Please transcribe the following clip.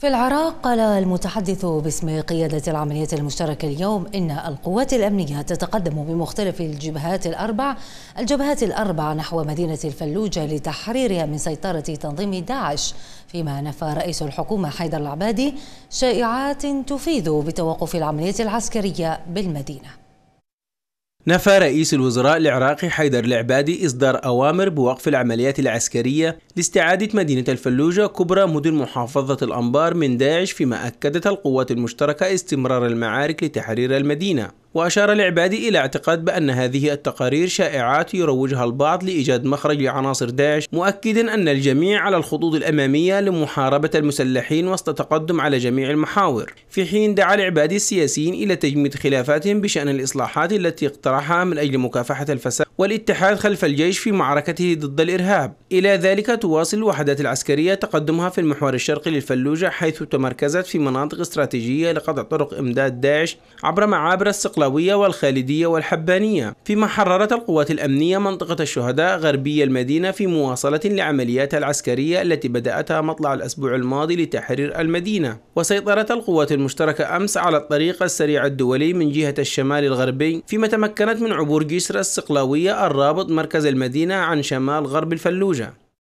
في العراق قال المتحدث باسم قيادة العملية المشتركة اليوم إن القوات الأمنية تتقدم بمختلف الجبهات الأربع الجبهات الأربع نحو مدينة الفلوجة لتحريرها من سيطرة تنظيم داعش فيما نفى رئيس الحكومة حيدر العبادي شائعات تفيد بتوقف العملية العسكرية بالمدينة نفى رئيس الوزراء العراقي حيدر العبادي إصدار أوامر بوقف العمليات العسكرية لاستعادة مدينة الفلوجة كبرى مدن محافظة الأنبار من داعش فيما أكدت القوات المشتركة استمرار المعارك لتحرير المدينة وأشار العبادي إلى اعتقاد بأن هذه التقارير شائعات يروجها البعض لإيجاد مخرج لعناصر داعش مؤكدا أن الجميع على الخطوط الأمامية لمحاربة المسلحين وسط تقدم على جميع المحاور في حين دعا العبادي السياسيين إلى تجميد خلافاتهم بشأن الإصلاحات التي اقترحها من أجل مكافحة الفساد والاتحاد خلف الجيش في معركته ضد الإرهاب إلى ذلك تواصل الوحدات العسكرية تقدمها في المحور الشرقي للفلوجة حيث تمركزت في مناطق استراتيجية لقطع طرق إمداد داعش عبر معابر الصقلاوية والخالدية والحبانية فيما حررت القوات الأمنية منطقة الشهداء غربية المدينة في مواصلة لعملياتها العسكرية التي بدأتها مطلع الأسبوع الماضي لتحرير المدينة وسيطرت القوات المشتركة أمس على الطريق السريع الدولي من جهة الشمال الغربي فيما تمكنت من عبور جسر الصقلاوية الرابط مركز المدينة عن شمال غرب الفلوجة